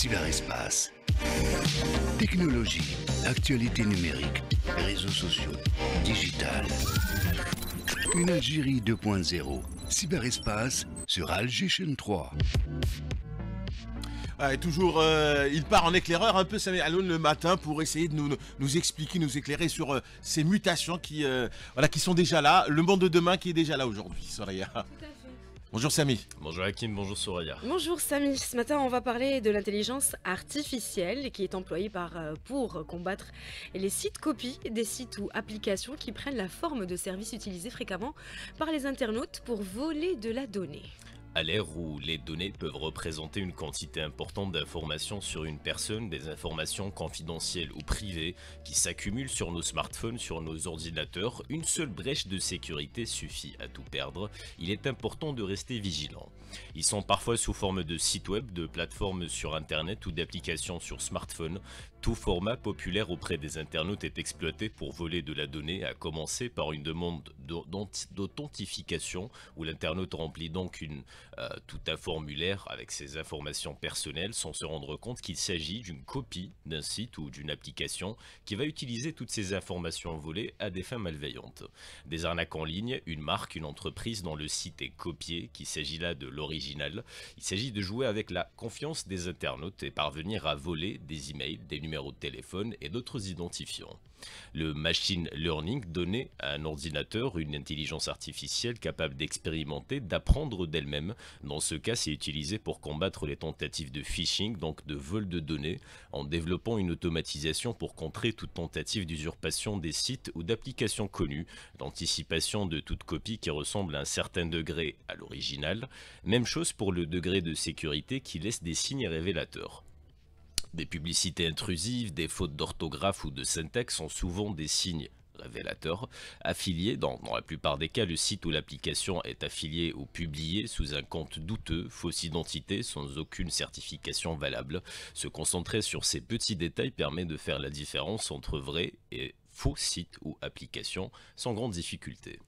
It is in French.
cyberespace. Technologie, actualité numérique, réseaux sociaux, digital. Une Algérie 2.0, cyberespace sur chaîne 3. toujours, euh, il part en éclaireur un peu Samuel le matin pour essayer de nous, nous expliquer, nous éclairer sur euh, ces mutations qui, euh, voilà, qui sont déjà là, le monde de demain qui est déjà là aujourd'hui, Soraya. Tout à fait. Bonjour Samy. Bonjour Hakim, bonjour Soraya. Bonjour Samy. Ce matin, on va parler de l'intelligence artificielle qui est employée par, euh, pour combattre les sites copies des sites ou applications qui prennent la forme de services utilisés fréquemment par les internautes pour voler de la donnée. À l'ère où les données peuvent représenter une quantité importante d'informations sur une personne, des informations confidentielles ou privées qui s'accumulent sur nos smartphones, sur nos ordinateurs, une seule brèche de sécurité suffit à tout perdre. Il est important de rester vigilant. Ils sont parfois sous forme de sites web, de plateformes sur internet ou d'applications sur smartphone. Tout format populaire auprès des internautes est exploité pour voler de la donnée, à commencer par une demande d'authentification où l'internaute remplit donc une euh, tout un formulaire avec ses informations personnelles sans se rendre compte qu'il s'agit d'une copie d'un site ou d'une application qui va utiliser toutes ces informations volées à des fins malveillantes. Des arnaques en ligne, une marque, une entreprise dont le site est copié, qu'il s'agit là de l'original. Il s'agit de jouer avec la confiance des internautes et parvenir à voler des emails, des numéros de téléphone et d'autres identifiants. Le machine learning donnait à un ordinateur une intelligence artificielle capable d'expérimenter, d'apprendre d'elle-même dans ce cas, c'est utilisé pour combattre les tentatives de phishing, donc de vol de données, en développant une automatisation pour contrer toute tentative d'usurpation des sites ou d'applications connues, d'anticipation de toute copie qui ressemble à un certain degré à l'original. Même chose pour le degré de sécurité qui laisse des signes révélateurs. Des publicités intrusives, des fautes d'orthographe ou de syntaxe sont souvent des signes révélateur, affilié, dans, la plupart des cas, le site ou l'application est affilié ou publié sous un compte douteux, fausse identité, sans aucune certification valable. Se concentrer sur ces petits détails permet de faire la différence entre vrai et faux site ou application sans grande difficulté.